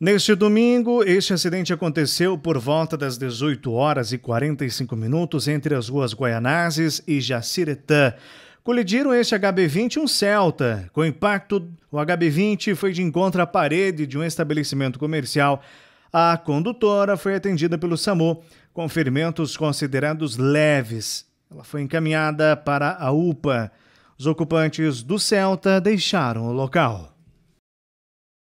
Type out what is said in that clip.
Neste domingo, este acidente aconteceu por volta das 18 horas e 45 minutos entre as ruas Guaianazes e Jaciretã. Colidiram este HB20 e um Celta. Com impacto, o HB20 foi de encontro à parede de um estabelecimento comercial. A condutora foi atendida pelo SAMU com ferimentos considerados leves. Ela foi encaminhada para a UPA. Os ocupantes do Celta deixaram o local.